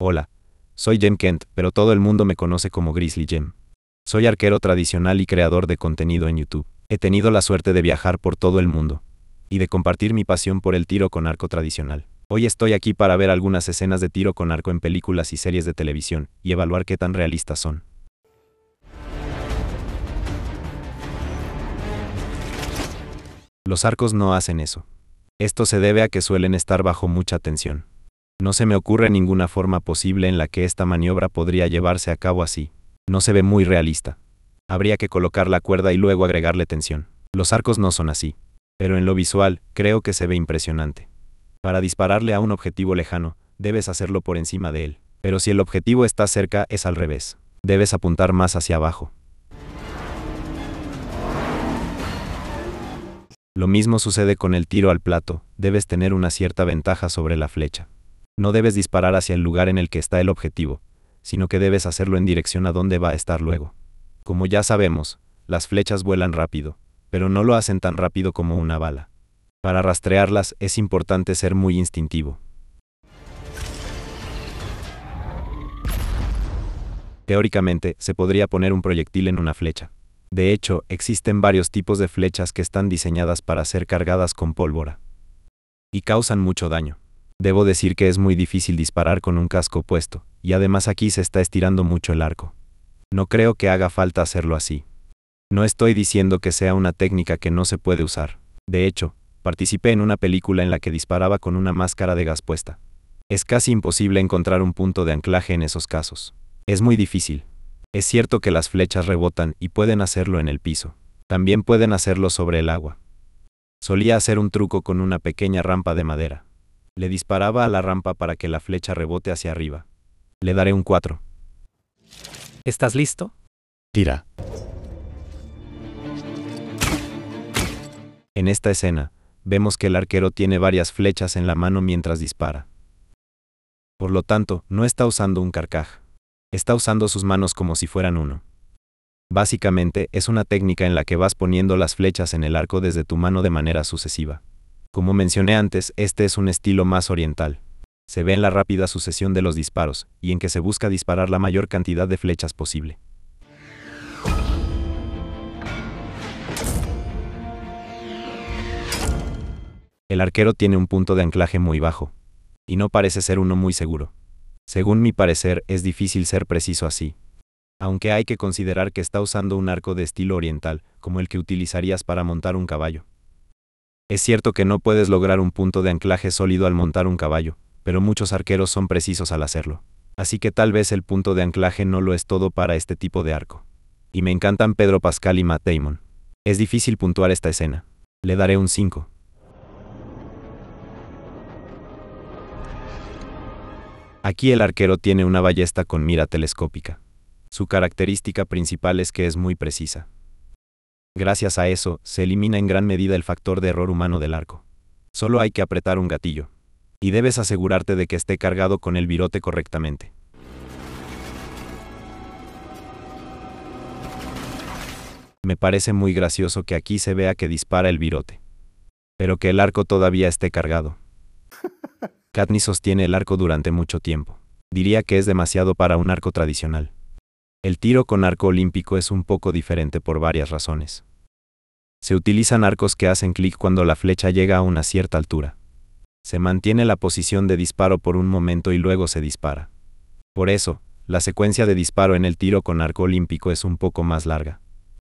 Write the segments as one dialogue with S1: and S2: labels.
S1: Hola, soy Jim Kent, pero todo el mundo me conoce como Grizzly Jem. Soy arquero tradicional y creador de contenido en YouTube. He tenido la suerte de viajar por todo el mundo y de compartir mi pasión por el tiro con arco tradicional. Hoy estoy aquí para ver algunas escenas de tiro con arco en películas y series de televisión y evaluar qué tan realistas son. Los arcos no hacen eso. Esto se debe a que suelen estar bajo mucha tensión. No se me ocurre ninguna forma posible en la que esta maniobra podría llevarse a cabo así. No se ve muy realista. Habría que colocar la cuerda y luego agregarle tensión. Los arcos no son así. Pero en lo visual, creo que se ve impresionante. Para dispararle a un objetivo lejano, debes hacerlo por encima de él. Pero si el objetivo está cerca, es al revés. Debes apuntar más hacia abajo. Lo mismo sucede con el tiro al plato, debes tener una cierta ventaja sobre la flecha. No debes disparar hacia el lugar en el que está el objetivo, sino que debes hacerlo en dirección a donde va a estar luego. Como ya sabemos, las flechas vuelan rápido, pero no lo hacen tan rápido como una bala. Para rastrearlas es importante ser muy instintivo. Teóricamente, se podría poner un proyectil en una flecha. De hecho, existen varios tipos de flechas que están diseñadas para ser cargadas con pólvora. Y causan mucho daño. Debo decir que es muy difícil disparar con un casco puesto, y además aquí se está estirando mucho el arco. No creo que haga falta hacerlo así. No estoy diciendo que sea una técnica que no se puede usar. De hecho, participé en una película en la que disparaba con una máscara de gas puesta. Es casi imposible encontrar un punto de anclaje en esos casos. Es muy difícil. Es cierto que las flechas rebotan y pueden hacerlo en el piso. También pueden hacerlo sobre el agua. Solía hacer un truco con una pequeña rampa de madera. Le disparaba a la rampa para que la flecha rebote hacia arriba. Le daré un 4. ¿Estás listo? Tira. En esta escena, vemos que el arquero tiene varias flechas en la mano mientras dispara. Por lo tanto, no está usando un carcaj. Está usando sus manos como si fueran uno. Básicamente, es una técnica en la que vas poniendo las flechas en el arco desde tu mano de manera sucesiva. Como mencioné antes, este es un estilo más oriental. Se ve en la rápida sucesión de los disparos, y en que se busca disparar la mayor cantidad de flechas posible. El arquero tiene un punto de anclaje muy bajo, y no parece ser uno muy seguro. Según mi parecer, es difícil ser preciso así. Aunque hay que considerar que está usando un arco de estilo oriental, como el que utilizarías para montar un caballo. Es cierto que no puedes lograr un punto de anclaje sólido al montar un caballo, pero muchos arqueros son precisos al hacerlo. Así que tal vez el punto de anclaje no lo es todo para este tipo de arco. Y me encantan Pedro Pascal y Matt Damon. Es difícil puntuar esta escena. Le daré un 5. Aquí el arquero tiene una ballesta con mira telescópica. Su característica principal es que es muy precisa. Gracias a eso, se elimina en gran medida el factor de error humano del arco. Solo hay que apretar un gatillo. Y debes asegurarte de que esté cargado con el virote correctamente. Me parece muy gracioso que aquí se vea que dispara el virote. Pero que el arco todavía esté cargado. Katni sostiene el arco durante mucho tiempo. Diría que es demasiado para un arco tradicional. El tiro con arco olímpico es un poco diferente por varias razones. Se utilizan arcos que hacen clic cuando la flecha llega a una cierta altura. Se mantiene la posición de disparo por un momento y luego se dispara. Por eso, la secuencia de disparo en el tiro con arco olímpico es un poco más larga.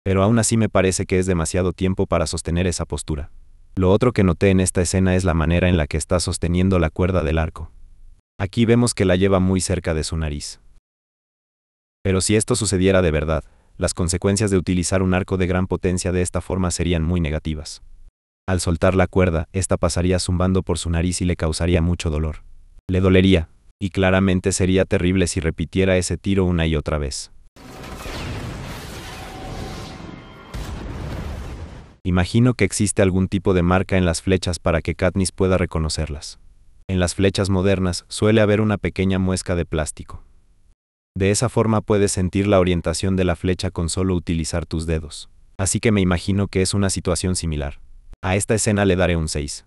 S1: Pero aún así me parece que es demasiado tiempo para sostener esa postura. Lo otro que noté en esta escena es la manera en la que está sosteniendo la cuerda del arco. Aquí vemos que la lleva muy cerca de su nariz. Pero si esto sucediera de verdad, las consecuencias de utilizar un arco de gran potencia de esta forma serían muy negativas. Al soltar la cuerda, ésta pasaría zumbando por su nariz y le causaría mucho dolor. Le dolería, y claramente sería terrible si repitiera ese tiro una y otra vez. Imagino que existe algún tipo de marca en las flechas para que Katniss pueda reconocerlas. En las flechas modernas suele haber una pequeña muesca de plástico. De esa forma puedes sentir la orientación de la flecha con solo utilizar tus dedos. Así que me imagino que es una situación similar. A esta escena le daré un 6.